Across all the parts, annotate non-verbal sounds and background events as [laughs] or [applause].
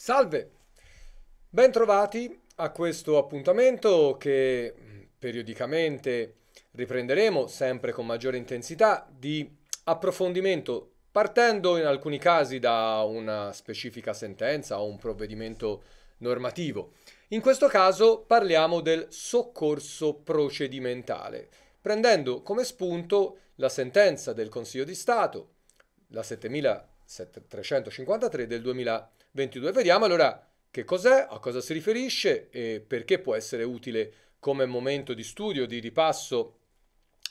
Salve, bentrovati a questo appuntamento che mm, periodicamente riprenderemo sempre con maggiore intensità di approfondimento partendo in alcuni casi da una specifica sentenza o un provvedimento normativo. In questo caso parliamo del soccorso procedimentale, prendendo come spunto la sentenza del Consiglio di Stato, la 7000 353 del 2022. Vediamo allora che cos'è, a cosa si riferisce e perché può essere utile come momento di studio, di ripasso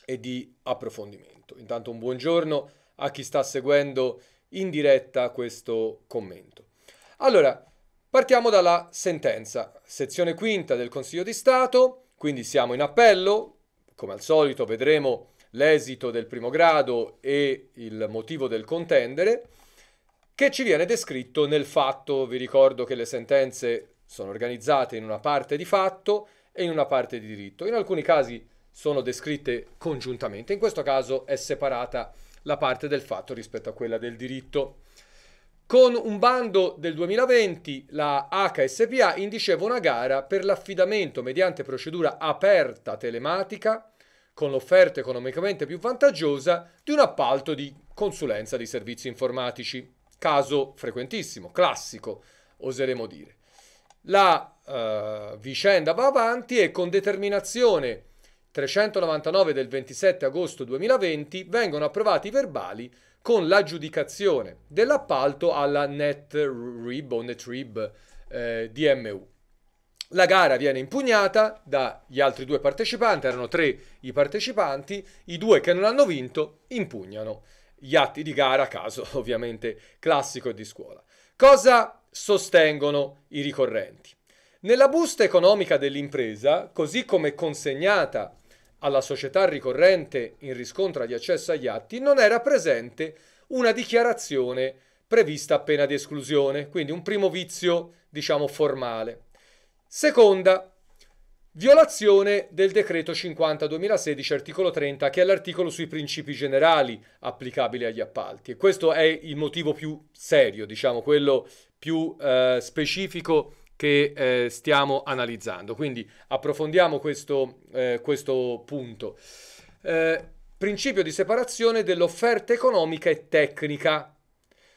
e di approfondimento. Intanto un buongiorno a chi sta seguendo in diretta questo commento. Allora, partiamo dalla sentenza, sezione quinta del Consiglio di Stato, quindi siamo in appello, come al solito vedremo l'esito del primo grado e il motivo del contendere che ci viene descritto nel fatto. Vi ricordo che le sentenze sono organizzate in una parte di fatto e in una parte di diritto. In alcuni casi sono descritte congiuntamente, in questo caso è separata la parte del fatto rispetto a quella del diritto. Con un bando del 2020 la HSPA indiceva una gara per l'affidamento mediante procedura aperta telematica con l'offerta economicamente più vantaggiosa di un appalto di consulenza di servizi informatici caso frequentissimo, classico, oseremo dire. La eh, vicenda va avanti e con determinazione 399 del 27 agosto 2020 vengono approvati i verbali con l'aggiudicazione dell'appalto alla NetRib o NetRib eh, DMU. La gara viene impugnata dagli altri due partecipanti, erano tre i partecipanti, i due che non hanno vinto impugnano gli atti di gara caso, [laughs] ovviamente classico e di scuola. Cosa sostengono i ricorrenti? Nella busta economica dell'impresa, così come consegnata alla società ricorrente in riscontro di accesso agli atti, non era presente una dichiarazione prevista appena di esclusione, quindi un primo vizio, diciamo, formale. Seconda, Violazione del decreto 50-2016 articolo 30 che è l'articolo sui principi generali applicabili agli appalti e questo è il motivo più serio, diciamo quello più eh, specifico che eh, stiamo analizzando. Quindi approfondiamo questo, eh, questo punto. Eh, principio di separazione dell'offerta economica e tecnica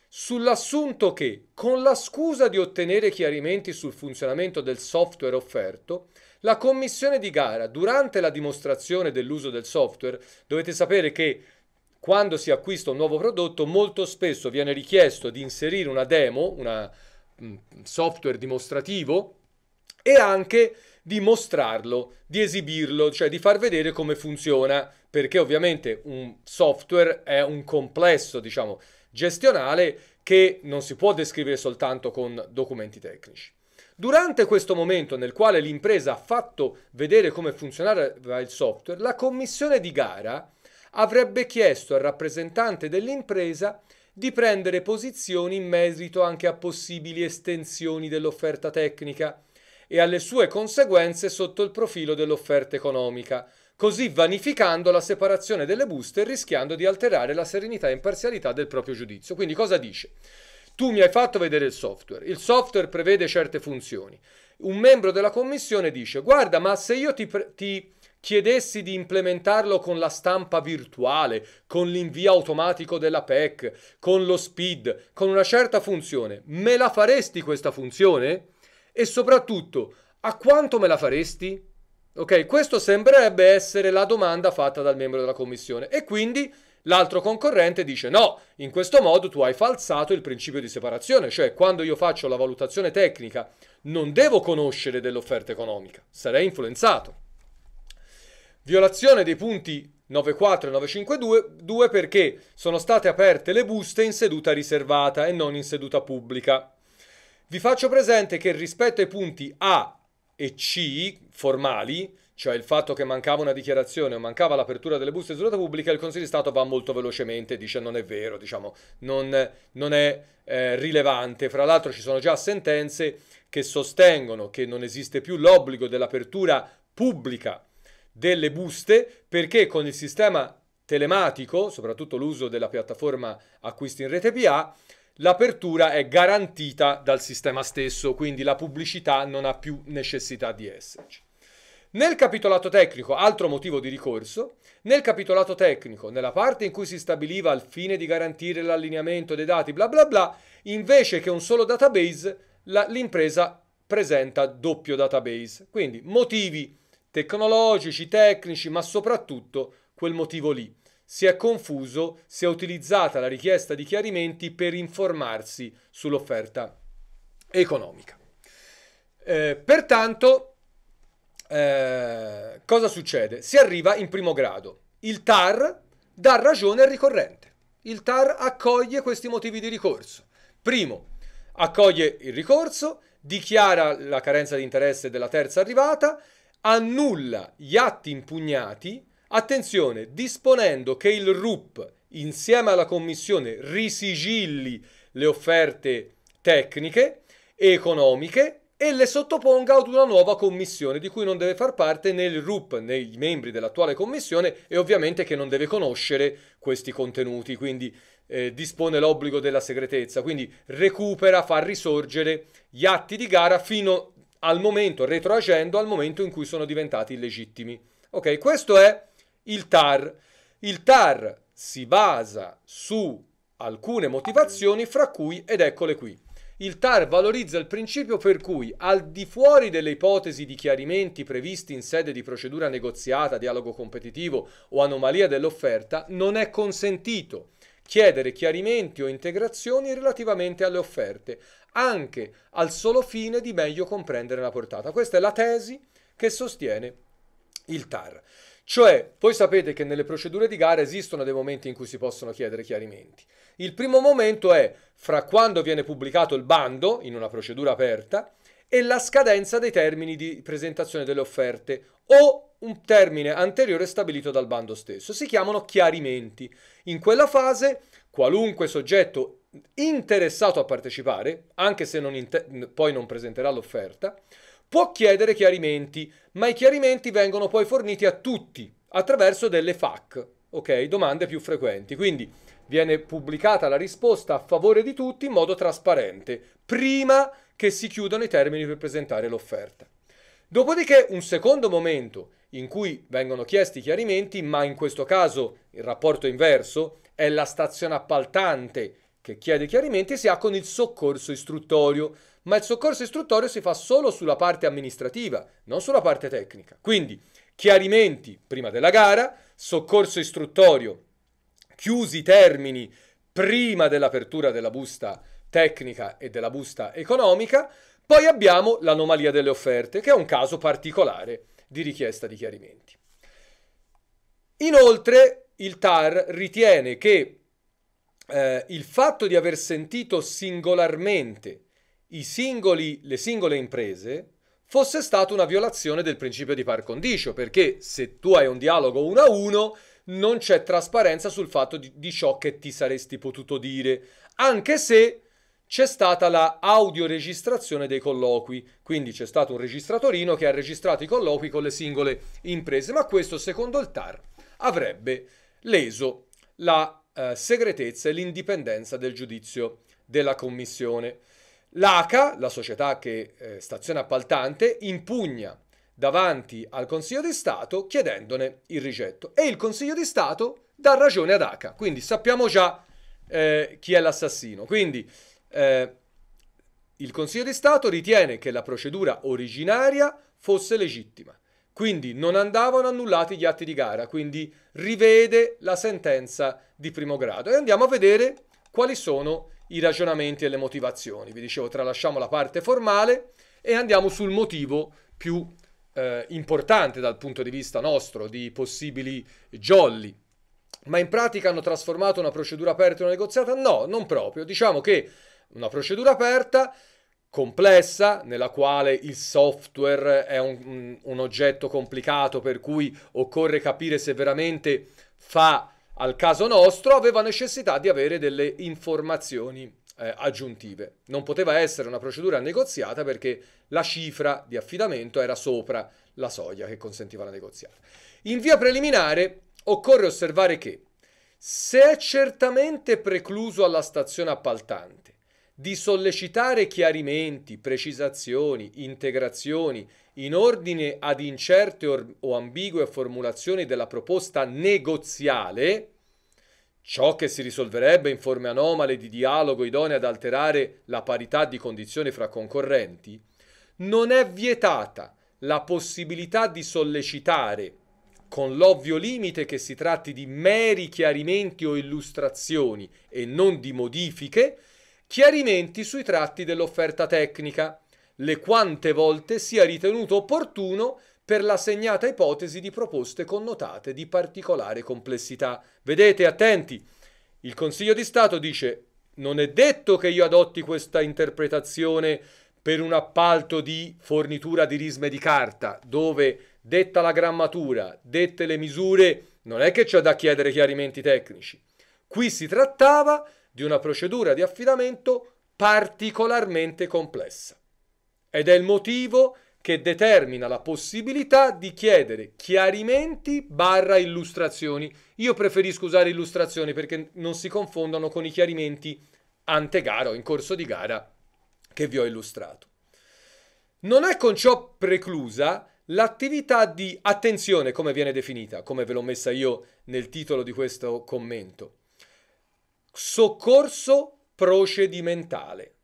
sull'assunto che con la scusa di ottenere chiarimenti sul funzionamento del software offerto la commissione di gara, durante la dimostrazione dell'uso del software, dovete sapere che quando si acquista un nuovo prodotto molto spesso viene richiesto di inserire una demo, un mm, software dimostrativo e anche di mostrarlo, di esibirlo, cioè di far vedere come funziona, perché ovviamente un software è un complesso, diciamo, gestionale che non si può descrivere soltanto con documenti tecnici. Durante questo momento nel quale l'impresa ha fatto vedere come funzionava eh, il software, la commissione di gara avrebbe chiesto al rappresentante dell'impresa di prendere posizioni in merito anche a possibili estensioni dell'offerta tecnica e alle sue conseguenze sotto il profilo dell'offerta economica, così vanificando la separazione delle buste e rischiando di alterare la serenità e imparzialità del proprio giudizio. Quindi cosa dice? Tu mi hai fatto vedere il software, il software prevede certe funzioni. Un membro della commissione dice, guarda, ma se io ti, ti chiedessi di implementarlo con la stampa virtuale, con l'invio automatico della PEC, con lo SPID, con una certa funzione, me la faresti questa funzione? E soprattutto, a quanto me la faresti? Ok, questo sembrerebbe essere la domanda fatta dal membro della commissione e quindi L'altro concorrente dice no, in questo modo tu hai falsato il principio di separazione, cioè quando io faccio la valutazione tecnica non devo conoscere dell'offerta economica, sarei influenzato. Violazione dei punti 94 e 952 perché sono state aperte le buste in seduta riservata e non in seduta pubblica. Vi faccio presente che rispetto ai punti A e C formali cioè il fatto che mancava una dichiarazione o mancava l'apertura delle buste di utilità pubblica, il Consiglio di Stato va molto velocemente e dice non è vero, diciamo, non, non è eh, rilevante. Fra l'altro ci sono già sentenze che sostengono che non esiste più l'obbligo dell'apertura pubblica delle buste perché con il sistema telematico, soprattutto l'uso della piattaforma acquisti in rete PA, l'apertura è garantita dal sistema stesso, quindi la pubblicità non ha più necessità di esserci. Nel capitolato tecnico, altro motivo di ricorso, nel capitolato tecnico, nella parte in cui si stabiliva al fine di garantire l'allineamento dei dati, bla bla bla, invece che un solo database, la, l'impresa presenta doppio database. Quindi motivi tecnologici, tecnici, ma soprattutto quel motivo lì. Si è confuso, si è utilizzata la richiesta di chiarimenti per informarsi sull'offerta economica. Eh, pertanto, eh, cosa succede? Si arriva in primo grado. Il TAR dà ragione al ricorrente. Il TAR accoglie questi motivi di ricorso. Primo, accoglie il ricorso, dichiara la carenza di interesse della terza arrivata, annulla gli atti impugnati, attenzione, disponendo che il RUP insieme alla commissione risigilli le offerte tecniche e economiche e le sottoponga ad una nuova commissione di cui non deve far parte né il RUP né i membri dell'attuale commissione e ovviamente che non deve conoscere questi contenuti, quindi eh, dispone l'obbligo della segretezza, quindi recupera, fa risorgere gli atti di gara fino al momento, retroagendo al momento in cui sono diventati illegittimi. Ok, questo è il TAR. Il TAR si basa su alcune motivazioni fra cui, ed eccole qui, il TAR valorizza il principio per cui, al di fuori delle ipotesi di chiarimenti previsti in sede di procedura negoziata, dialogo competitivo o anomalia dell'offerta, non è consentito chiedere chiarimenti o integrazioni relativamente alle offerte, anche al solo fine di meglio comprendere la portata. Questa è la tesi che sostiene il TAR. Cioè, voi sapete che nelle procedure di gara esistono dei momenti in cui si possono chiedere chiarimenti. Il primo momento è fra quando viene pubblicato il bando, in una procedura aperta, e la scadenza dei termini di presentazione delle offerte o un termine anteriore stabilito dal bando stesso. Si chiamano chiarimenti. In quella fase qualunque soggetto interessato a partecipare, anche se non inter- poi non presenterà l'offerta, può chiedere chiarimenti, ma i chiarimenti vengono poi forniti a tutti attraverso delle FAC, ok? Domande più frequenti. Quindi viene pubblicata la risposta a favore di tutti in modo trasparente, prima che si chiudano i termini per presentare l'offerta. Dopodiché un secondo momento in cui vengono chiesti chiarimenti, ma in questo caso il rapporto inverso è la stazione appaltante che chiede chiarimenti si ha con il soccorso istruttorio, ma il soccorso istruttorio si fa solo sulla parte amministrativa, non sulla parte tecnica. Quindi chiarimenti prima della gara, soccorso istruttorio chiusi i termini prima dell'apertura della busta tecnica e della busta economica, poi abbiamo l'anomalia delle offerte, che è un caso particolare di richiesta di chiarimenti. Inoltre il TAR ritiene che eh, il fatto di aver sentito singolarmente singoli, le singole imprese fosse stata una violazione del principio di par condicio, perché se tu hai un dialogo uno a uno, non c'è trasparenza sul fatto di, di ciò che ti saresti potuto dire, anche se c'è stata la audioregistrazione dei colloqui, quindi c'è stato un registratorino che ha registrato i colloqui con le singole imprese, ma questo secondo il TAR avrebbe leso la eh, segretezza e l'indipendenza del giudizio della commissione. L'ACA, la società che eh, stazione appaltante, impugna davanti al Consiglio di Stato chiedendone il rigetto. E il Consiglio di Stato dà ragione ad Aca. Quindi sappiamo già eh, chi è l'assassino. Quindi eh, il Consiglio di Stato ritiene che la procedura originaria fosse legittima. Quindi non andavano annullati gli atti di gara, quindi rivede la sentenza di primo grado. E andiamo a vedere quali sono i ragionamenti e le motivazioni. Vi dicevo, tralasciamo la parte formale e andiamo sul motivo più eh, importante dal punto di vista nostro di possibili jolly. Ma in pratica hanno trasformato una procedura aperta in una negoziata? No, non proprio. Diciamo che una procedura aperta complessa nella quale il software è un, un, oggetto complicato per cui occorre capire se veramente fa al caso nostro, aveva necessità di avere delle informazioni eh, aggiuntive. Non poteva essere una procedura negoziata perché la cifra di affidamento era sopra la soglia che consentiva la negoziata. In via preliminare occorre osservare che se è certamente precluso alla stazione appaltante di sollecitare chiarimenti, precisazioni, integrazioni in ordine ad incerte o ambigue formulazioni della proposta negoziale, Ciò che si risolverebbe in forme anomale di dialogo idonee ad alterare la parità di condizioni fra concorrenti, non è vietata la possibilità di sollecitare, con l'ovvio limite che si tratti di meri chiarimenti o illustrazioni e non di modifiche, chiarimenti sui tratti dell'offerta tecnica, le quante volte sia ritenuto opportuno per la segnata ipotesi di proposte connotate di particolare complessità. Vedete, attenti, il Consiglio di Stato dice non è detto che io adotti questa interpretazione per un appalto di fornitura di risme di carta, dove detta la grammatura, dette le misure, non è che c'è da chiedere chiarimenti tecnici. Qui si trattava di una procedura di affidamento particolarmente complessa. Ed è il motivo che determina la possibilità di chiedere chiarimenti barra illustrazioni. Io preferisco usare illustrazioni perché non si confondono con i chiarimenti ante gara o in corso di gara che vi ho illustrato. Non è con ciò preclusa l'attività di attenzione, come viene definita, come ve l'ho messa io nel titolo di questo commento. Soccorso procedimentale.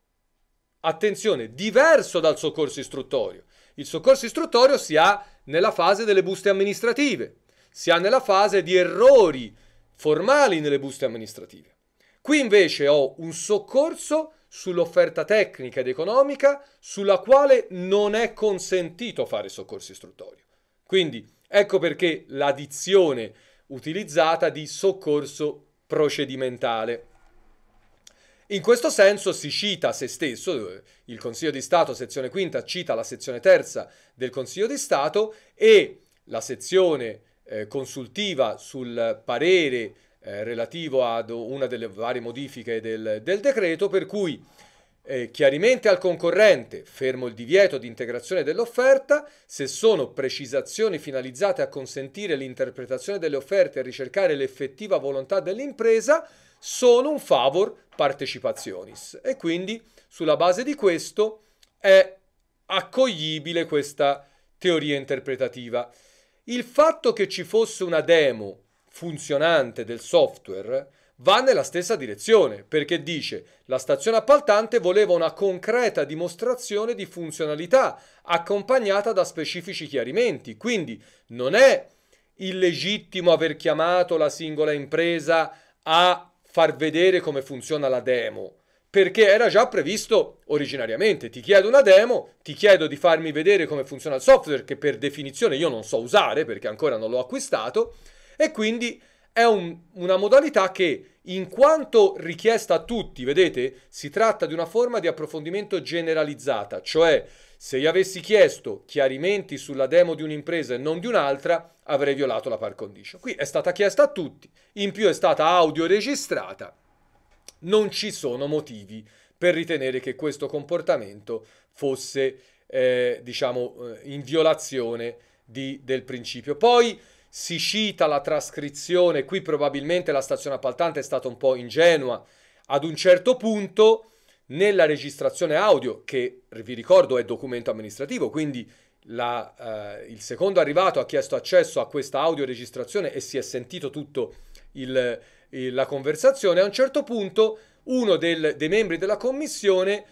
Attenzione, diverso dal soccorso istruttorio. Il soccorso istruttorio si ha nella fase delle buste amministrative, si ha nella fase di errori formali nelle buste amministrative. Qui invece ho un soccorso sull'offerta tecnica ed economica sulla quale non è consentito fare soccorso istruttorio. Quindi ecco perché l'addizione utilizzata di soccorso procedimentale. In questo senso si cita se stesso, eh, il Consiglio di Stato, sezione quinta, cita la sezione terza del Consiglio di Stato e la sezione eh, consultiva sul parere eh, relativo ad una delle varie modifiche del, del decreto, per cui eh, chiaramente al concorrente, fermo il divieto di integrazione dell'offerta, se sono precisazioni finalizzate a consentire l'interpretazione delle offerte e ricercare l'effettiva volontà dell'impresa, sono un favor participationis. e quindi sulla base di questo è accoglibile questa teoria interpretativa. Il fatto che ci fosse una demo funzionante del software va nella stessa direzione, perché dice la stazione appaltante voleva una concreta dimostrazione di funzionalità accompagnata da specifici chiarimenti, quindi non è illegittimo aver chiamato la singola impresa a far vedere come funziona la demo, perché era già previsto originariamente. Ti chiedo una demo, ti chiedo di farmi vedere come funziona il software che per definizione io non so usare perché ancora non l'ho acquistato e quindi è un, una modalità che in quanto richiesta a tutti, vedete, si tratta di una forma di approfondimento generalizzata, cioè se io avessi chiesto chiarimenti sulla demo di un'impresa e non di un'altra, avrei violato la par condicio. Qui è stata chiesta a tutti, in più è stata audio registrata, non ci sono motivi per ritenere che questo comportamento fosse, eh, diciamo, eh, in violazione di, del principio. Poi, si cita la trascrizione, qui probabilmente la stazione appaltante è stata un po' ingenua, ad un certo punto nella registrazione audio, che vi ricordo è documento amministrativo, quindi la, eh, il secondo arrivato ha chiesto accesso a questa audio registrazione e si è sentito tutto la conversazione, a un certo punto uno del, dei membri della commissione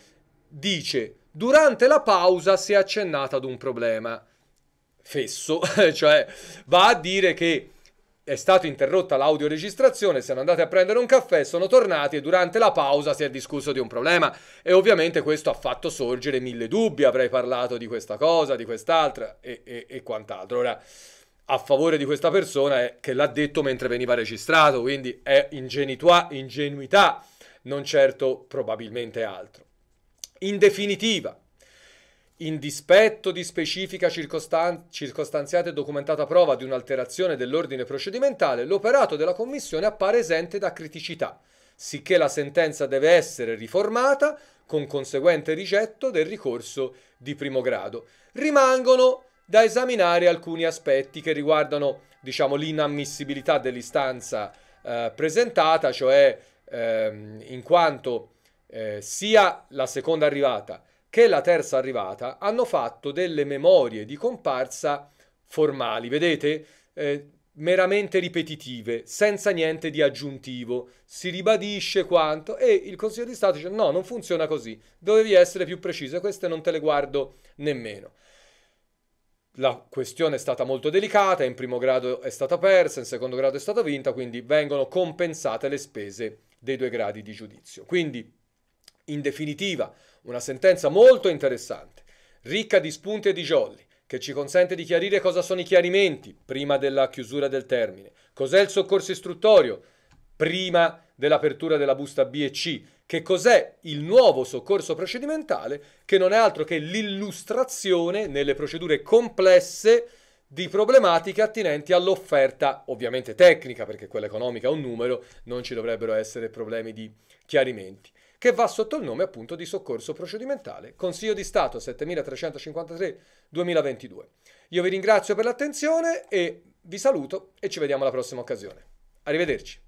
dice durante la pausa si è accennata ad un problema fesso, [laughs] cioè va a dire che è stata interrotta l'audioregistrazione, siamo andati a prendere un caffè, sono tornati e durante la pausa si è discusso di un problema e ovviamente questo ha fatto sorgere mille dubbi, avrei parlato di questa cosa, di quest'altra e, e, e quant'altro. Ora, a favore di questa persona è che l'ha detto mentre veniva registrato, quindi è ingenuità, ingenuità non certo probabilmente altro. In definitiva, in dispetto di specifica circostan- circostanziata e documentata prova di un'alterazione dell'ordine procedimentale, l'operato della Commissione appare esente da criticità, sicché la sentenza deve essere riformata con conseguente rigetto del ricorso di primo grado. Rimangono da esaminare alcuni aspetti che riguardano, diciamo, l'inammissibilità dell'istanza eh, presentata, cioè ehm, in quanto eh, sia la seconda arrivata che la terza arrivata hanno fatto delle memorie di comparsa formali, vedete? Eh, meramente ripetitive, senza niente di aggiuntivo. Si ribadisce quanto e il Consiglio di Stato dice no, non funziona così, dovevi essere più preciso, e queste non te le guardo nemmeno. La questione è stata molto delicata, in primo grado è stata persa, in secondo grado è stata vinta, quindi vengono compensate le spese dei due gradi di giudizio. Quindi, in definitiva, una sentenza molto interessante, ricca di spunti e di jolly, che ci consente di chiarire cosa sono i chiarimenti prima della chiusura del termine, cos'è il soccorso istruttorio prima dell'apertura della busta B e C, che cos'è il nuovo soccorso procedimentale, che non è altro che l'illustrazione nelle procedure complesse di problematiche attinenti all'offerta, ovviamente tecnica, perché quella economica è un numero, non ci dovrebbero essere problemi di chiarimenti che va sotto il nome appunto di soccorso procedimentale. Consiglio di Stato 7353-2022. Io vi ringrazio per l'attenzione e vi saluto e ci vediamo alla prossima occasione. Arrivederci.